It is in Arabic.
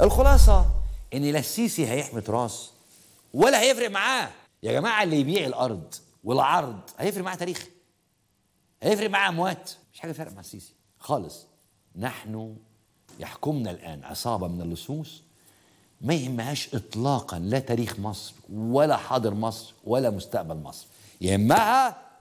الخلاصه ان لا السيسي هيحمي تراث ولا هيفرق معاه يا جماعه اللي يبيع الارض والعرض هيفرق معاه تاريخ هيفرق معاه اموات مش حاجه فارقه مع السيسي خالص نحن يحكمنا الان عصابه من اللصوص ما يهمهاش اطلاقا لا تاريخ مصر ولا حاضر مصر ولا مستقبل مصر يهمها